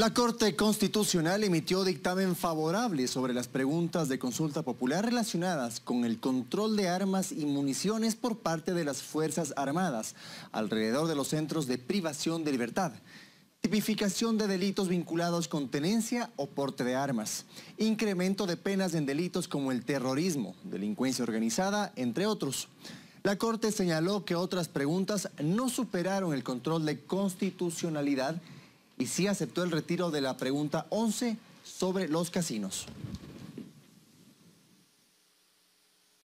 La Corte Constitucional emitió dictamen favorable sobre las preguntas de consulta popular relacionadas con el control de armas y municiones por parte de las Fuerzas Armadas alrededor de los centros de privación de libertad. Tipificación de delitos vinculados con tenencia o porte de armas. Incremento de penas en delitos como el terrorismo, delincuencia organizada, entre otros. La Corte señaló que otras preguntas no superaron el control de constitucionalidad y sí aceptó el retiro de la pregunta 11 sobre los casinos.